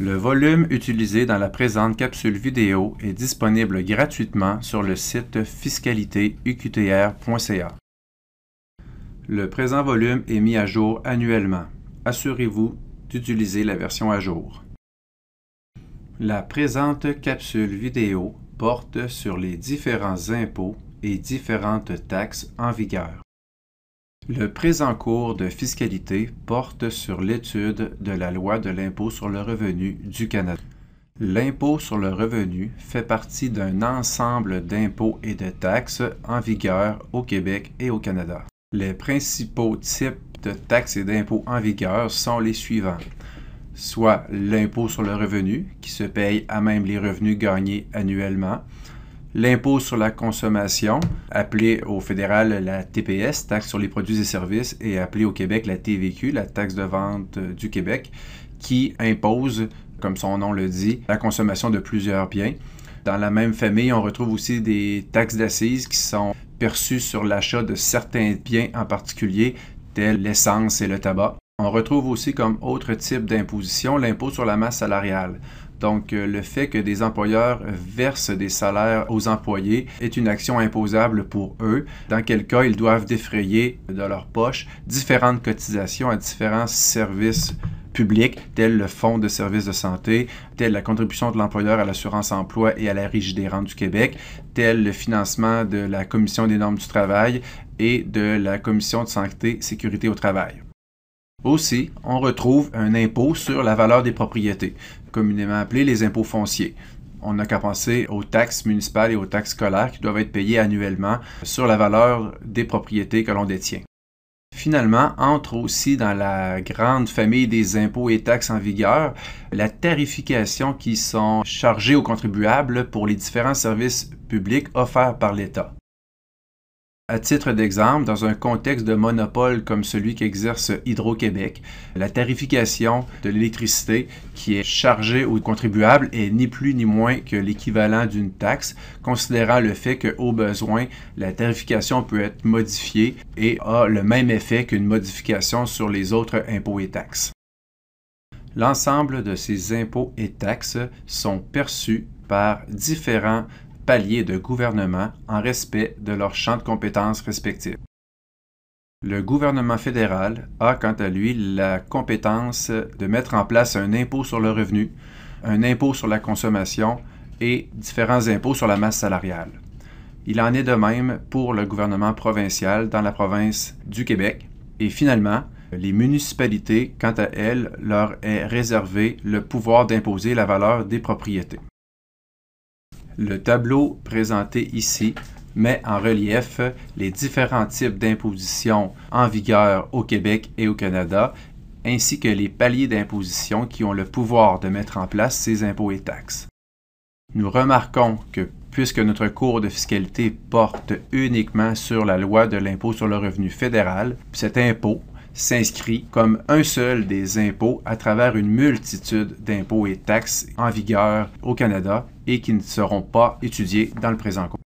Le volume utilisé dans la présente capsule vidéo est disponible gratuitement sur le site fiscalitéuqtr.ca. Le présent volume est mis à jour annuellement. Assurez-vous d'utiliser la version à jour. La présente capsule vidéo porte sur les différents impôts et différentes taxes en vigueur. Le présent cours de fiscalité porte sur l'étude de la loi de l'impôt sur le revenu du Canada. L'impôt sur le revenu fait partie d'un ensemble d'impôts et de taxes en vigueur au Québec et au Canada. Les principaux types de taxes et d'impôts en vigueur sont les suivants soit l'impôt sur le revenu qui se paye à même les revenus gagnés annuellement, l'impôt sur la consommation, appelé au fédéral la TPS, taxe sur les produits et services, et appelé au Québec la TVQ, la taxe de vente euh, du Québec, qui impose, comme son nom le dit, la consommation de plusieurs biens. Dans la même famille, on retrouve aussi des taxes d'assises qui sont perçues sur l'achat de certains biens en particulier, tels l'essence et le tabac. On retrouve aussi comme autre type d'imposition l'impôt sur la masse salariale. Donc, euh, le fait que des employeurs versent des salaires aux employés est une action imposable pour eux, dans quel cas ils doivent défrayer de leur poche différentes cotisations à différents services publics, tels le Fonds de services de santé, telle la contribution de l'employeur à l'assurance emploi et à la Régie des rentes du Québec, tel le financement de la Commission des normes du travail et de la Commission de santé sécurité au travail. Aussi, on retrouve un impôt sur la valeur des propriétés, communément appelé les impôts fonciers. On n'a qu'à penser aux taxes municipales et aux taxes scolaires qui doivent être payées annuellement sur la valeur des propriétés que l'on détient. Finalement, entre aussi dans la grande famille des impôts et taxes en vigueur la tarification qui sont chargées aux contribuables pour les différents services publics offerts par l'État. À titre d'exemple, dans un contexte de monopole comme celui qu'exerce Hydro-Québec, la tarification de l'électricité qui est chargée ou contribuable est ni plus ni moins que l'équivalent d'une taxe, considérant le fait qu'au besoin, la tarification peut être modifiée et a le même effet qu'une modification sur les autres impôts et taxes. L'ensemble de ces impôts et taxes sont perçus par différents palier de gouvernement en respect de leurs champs de compétences respectifs. Le gouvernement fédéral a quant à lui la compétence de mettre en place un impôt sur le revenu, un impôt sur la consommation et différents impôts sur la masse salariale. Il en est de même pour le gouvernement provincial dans la province du Québec. Et finalement, les municipalités, quant à elles, leur est réservé le pouvoir d'imposer la valeur des propriétés. Le tableau présenté ici met en relief les différents types d'impositions en vigueur au Québec et au Canada, ainsi que les paliers d'imposition qui ont le pouvoir de mettre en place ces impôts et taxes. Nous remarquons que puisque notre cours de fiscalité porte uniquement sur la loi de l'impôt sur le revenu fédéral, cet impôt, s'inscrit comme un seul des impôts à travers une multitude d'impôts et taxes en vigueur au Canada et qui ne seront pas étudiés dans le présent cours.